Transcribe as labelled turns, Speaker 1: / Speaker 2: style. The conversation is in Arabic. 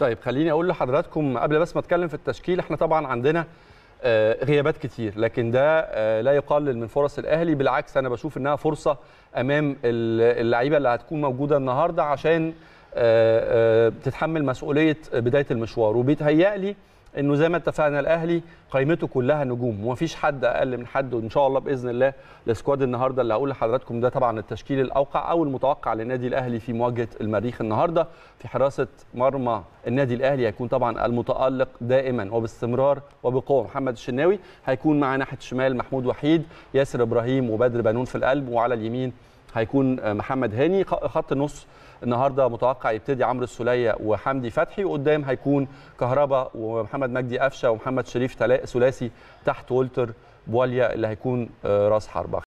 Speaker 1: طيب خليني اقول لحضراتكم قبل بس ما اتكلم في التشكيل احنا طبعا عندنا آه، غيابات كتير لكن ده آه، لا يقلل من فرص الاهلي بالعكس انا بشوف انها فرصه امام اللعيبه اللي هتكون موجوده النهارده عشان آه، تتحمل مسؤوليه بدايه المشوار وبيتهيألي انه زي ما اتفقنا الاهلي قائمته كلها نجوم ومفيش حد اقل من حد وان شاء الله باذن الله السكواد النهارده اللي هقول لحضراتكم ده طبعا التشكيل الاوقع او المتوقع للنادي الاهلي في مواجهه المريخ النهارده في حراسه مرمى النادي الاهلي هيكون طبعا المتالق دائما وباستمرار وبقوه محمد الشناوي هيكون مع ناحيه الشمال محمود وحيد ياسر ابراهيم وبدر بنون في القلب وعلى اليمين هيكون آه، محمد هاني خط النص النهارده متوقع يبتدي عمرو السوليه وحمدي فتحي وقدام هيكون كهربا ومحمد مجدي قفشه ومحمد شريف ثلاثي تحت ولتر بواليا اللي هيكون آه، راس حربه